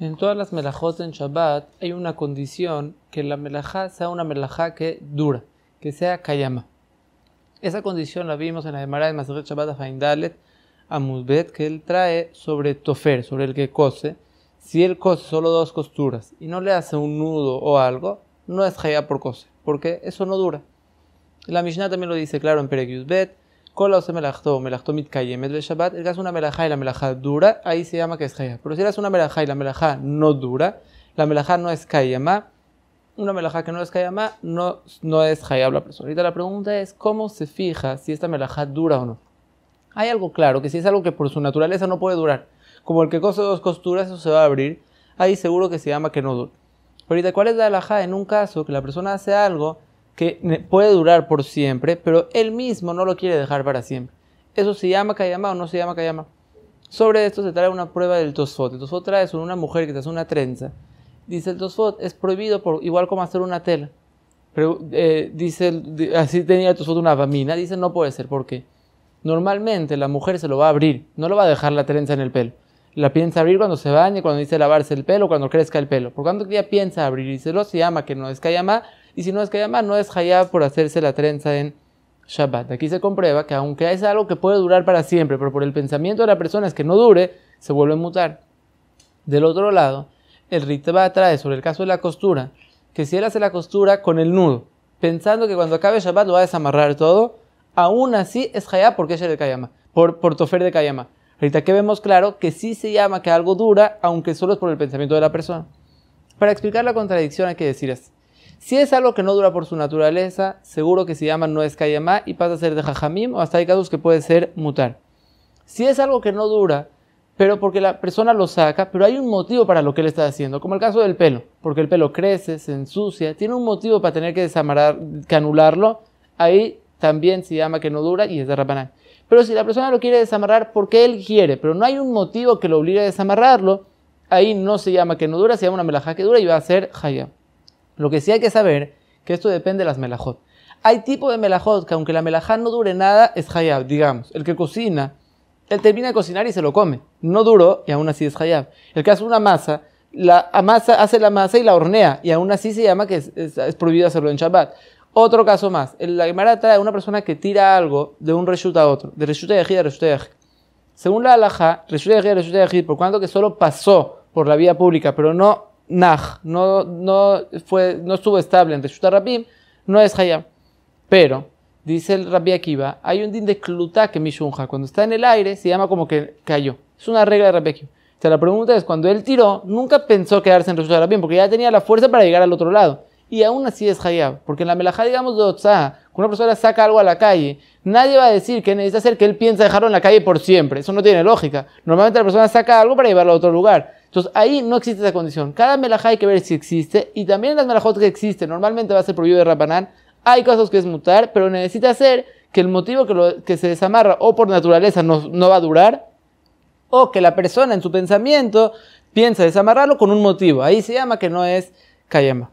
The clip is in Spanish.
En todas las melajot en Shabbat hay una condición que la melajá sea una melajá que dura, que sea kayama. Esa condición la vimos en la Gemara de Maseret Shabbat Faindalet a Musbet, que él trae sobre Tofer, sobre el que cose. Si él cose solo dos costuras y no le hace un nudo o algo, no es hayá por cose, porque eso no dura. La Mishnah también lo dice claro en Perekius Bet, Cola o se melachto de Shabbat, el una melajá y la melajá dura, ahí se llama que es jaya. Pero si hace una melajá y la melajá no dura, la melajá no es kayamá, una melajá que no es kayamá no, no es hayab la persona. Ahorita la pregunta es, ¿cómo se fija si esta melajá dura o no? Hay algo claro, que si es algo que por su naturaleza no puede durar, como el que cose dos costuras, eso se va a abrir, ahí seguro que se llama que no dura. Ahorita, ¿cuál es la melajá en un caso que la persona hace algo que puede durar por siempre, pero él mismo no lo quiere dejar para siempre. ¿Eso se llama Kayama o no se llama Kayama? Sobre esto se trae una prueba del Tosfot. El Tosfot trae una mujer que te hace una trenza. Dice el Tosfot, es prohibido por, igual como hacer una tela. Pero, eh, dice, así tenía el Tosfot una famina. Dice, no puede ser, porque Normalmente la mujer se lo va a abrir, no lo va a dejar la trenza en el pelo. La piensa abrir cuando se bañe, cuando dice lavarse el pelo, cuando crezca el pelo. Por cuando ella piensa abrir y se lo llama, que no es Kayama, y si no es que no es hayab por hacerse la trenza en Shabbat. Aquí se comprueba que aunque es algo que puede durar para siempre, pero por el pensamiento de la persona es que no dure, se vuelve a mutar. Del otro lado, el Ritva trae sobre el caso de la costura, que si él hace la costura con el nudo, pensando que cuando acabe Shabbat lo va a desamarrar todo, aún así es hayab porque es el Kayama, por, por Tofer de Kayama. Ahorita que vemos claro que sí se llama que algo dura, aunque solo es por el pensamiento de la persona. Para explicar la contradicción hay que decir esto. Si es algo que no dura por su naturaleza, seguro que se llama no es kayama y pasa a ser de jajamim o hasta hay casos que puede ser mutar. Si es algo que no dura, pero porque la persona lo saca, pero hay un motivo para lo que él está haciendo, como el caso del pelo, porque el pelo crece, se ensucia, tiene un motivo para tener que desamarrar, que anularlo, ahí también se llama que no dura y es de rapanán. Pero si la persona lo quiere desamarrar porque él quiere, pero no hay un motivo que lo obligue a desamarrarlo, ahí no se llama que no dura, se llama una melaja que dura y va a ser hayam. Lo que sí hay que saber, que esto depende de las melajot. Hay tipo de melajot que aunque la melajá no dure nada, es hayab, digamos. El que cocina, él termina de cocinar y se lo come. No duró y aún así es hayab. El que hace una masa, la amasa, hace la masa y la hornea y aún así se llama que es, prohibido hacerlo en Shabbat. Otro caso más. La Gemara trae a una persona que tira algo de un reshut a otro, de reshut a a reshut Según la halajá, reshut a reshut por cuanto que solo pasó por la vía pública, pero no Nah, no, no, fue, no estuvo estable en Reshut Rabim, no es Hayam. Pero, dice el Rabbi Akiva, hay un din de Kluta que Mishunja, cuando está en el aire se llama como que cayó. Es una regla de Rabbi Akiva. O sea, la pregunta es, cuando él tiró, nunca pensó quedarse en Reshut Rabim, porque ya tenía la fuerza para llegar al otro lado. Y aún así es Hayab, porque en la melajá, digamos, de Otsaha, cuando una persona saca algo a la calle, nadie va a decir que necesita hacer que él piensa dejarlo en la calle por siempre. Eso no tiene lógica. Normalmente la persona saca algo para llevarlo a otro lugar. Entonces ahí no existe esa condición. Cada melajá hay que ver si existe y también las melajotas que existen, normalmente va a ser prohibido de Rabanán. Hay casos que es mutar, pero necesita ser que el motivo que, lo, que se desamarra o por naturaleza no, no, va a durar o que la persona en su pensamiento piensa desamarrarlo con un motivo. Ahí se llama que no es Kayama.